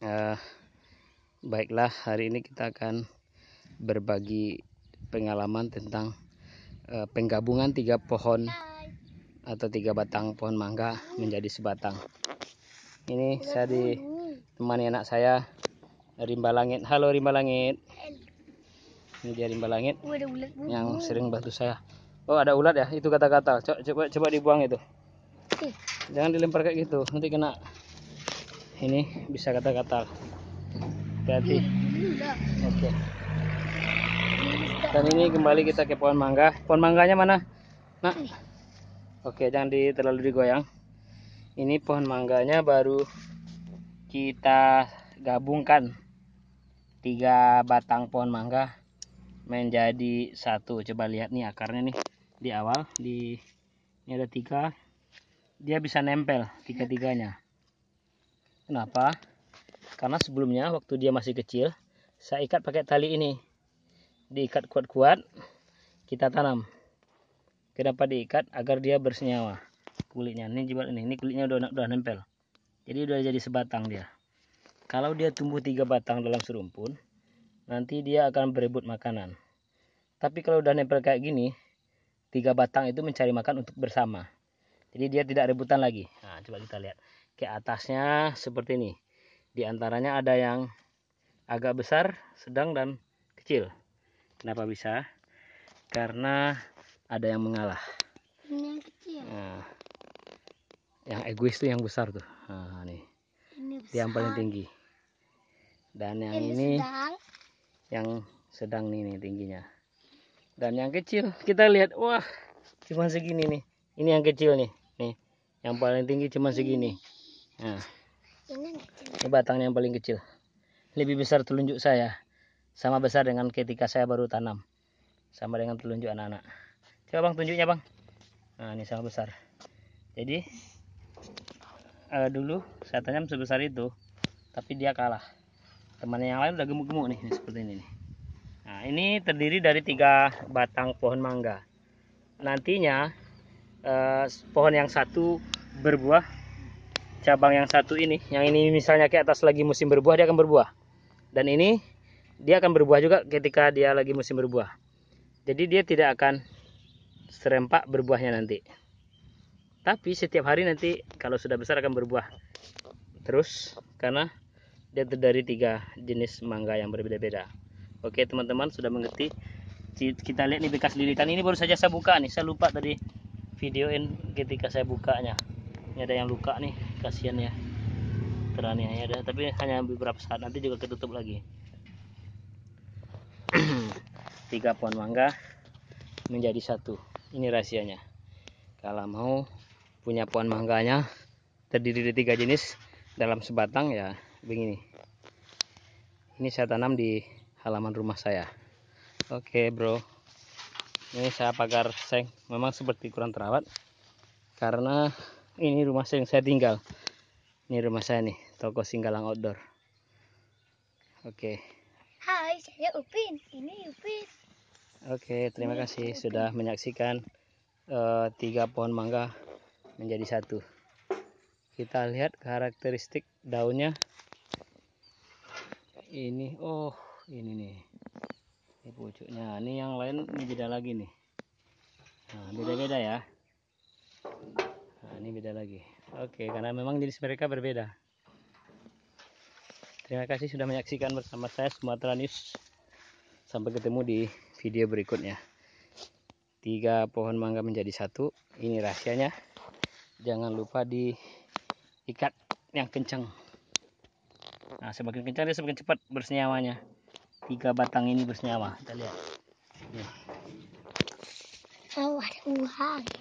uh, baiklah hari ini kita akan berbagi pengalaman tentang uh, penggabungan tiga pohon atau tiga batang pohon mangga menjadi sebatang ini saya di ditemani anak saya Rimba Langit halo Rimba Langit ini dia Rimba Langit yang sering bantu saya oh ada ulat ya itu kata-kata coba coba dibuang itu jangan dilempar kayak gitu nanti kena ini bisa kata-kata hati-hati iya, oke dan ini kembali kita ke pohon mangga pohon mangganya mana nak oke okay, jangan di, terlalu digoyang ini pohon mangganya baru kita gabungkan tiga batang pohon mangga menjadi satu coba lihat nih akarnya nih di awal di ini ada tiga dia bisa nempel tiga-tiganya Kenapa? Karena sebelumnya waktu dia masih kecil, saya ikat pakai tali ini. Diikat kuat-kuat, kita tanam. Kenapa diikat? Agar dia bersenyawa. Kulitnya ini jebal ini, ini kulitnya udah udah nempel. Jadi udah jadi sebatang dia. Kalau dia tumbuh tiga batang dalam serumpun, nanti dia akan berebut makanan. Tapi kalau udah nempel kayak gini, tiga batang itu mencari makan untuk bersama. Jadi dia tidak rebutan lagi. Nah, coba kita lihat ke atasnya seperti ini. Di antaranya ada yang agak besar, sedang dan kecil. Kenapa bisa? Karena ada yang mengalah. Ini yang kecil. Nah, yang egois tuh yang besar tuh. Nah, nih. Ini besar. Yang paling tinggi. Dan yang ini, ini sedang. yang sedang nih, nih tingginya. Dan yang kecil kita lihat, wah, cuma segini nih. Ini yang kecil nih, nih. Yang paling tinggi cuma segini. Ya. Ini batangnya yang paling kecil. Lebih besar telunjuk saya. Sama besar dengan ketika saya baru tanam. Sama dengan telunjuk anak-anak. Coba bang tunjuknya bang. Nah ini sama besar. Jadi uh, dulu saya tanam sebesar itu, tapi dia kalah. Temannya yang lain udah gemuk-gemuk nih, nih seperti ini. Nah ini terdiri dari tiga batang pohon mangga. Nantinya uh, pohon yang satu berbuah cabang yang satu ini yang ini misalnya ke atas lagi musim berbuah dia akan berbuah dan ini dia akan berbuah juga ketika dia lagi musim berbuah jadi dia tidak akan serempak berbuahnya nanti tapi setiap hari nanti kalau sudah besar akan berbuah terus karena dia terdiri tiga jenis mangga yang berbeda-beda oke teman-teman sudah mengerti kita lihat nih bekas lilitan ini baru saja saya buka nih saya lupa tadi videoin ketika saya bukanya ini ada yang luka nih kasihan ya teraniaya ya, ada tapi hanya beberapa saat nanti juga ketutup lagi tiga pohon mangga menjadi satu ini rahasianya kalau mau punya pohon mangganya terdiri dari tiga jenis dalam sebatang ya begini ini saya tanam di halaman rumah saya oke bro ini saya pagar seng memang seperti kurang terawat karena ini rumah saya yang saya tinggal ini rumah saya nih toko singgalang outdoor oke okay. hai saya Upin ini Upin oke okay, terima ini kasih Upin. sudah menyaksikan uh, tiga pohon mangga menjadi satu kita lihat karakteristik daunnya ini oh ini nih ini pucuknya ini yang lain ini beda lagi nih nah beda-beda ya nah, ini beda lagi oke karena memang jenis mereka berbeda terima kasih sudah menyaksikan bersama saya Sumatera News sampai ketemu di video berikutnya tiga pohon mangga menjadi satu ini rahasianya jangan lupa diikat yang kencang nah semakin kencang dia semakin cepat bersenyawanya tiga batang ini bersenyawa kita lihat Nih. Oh, ada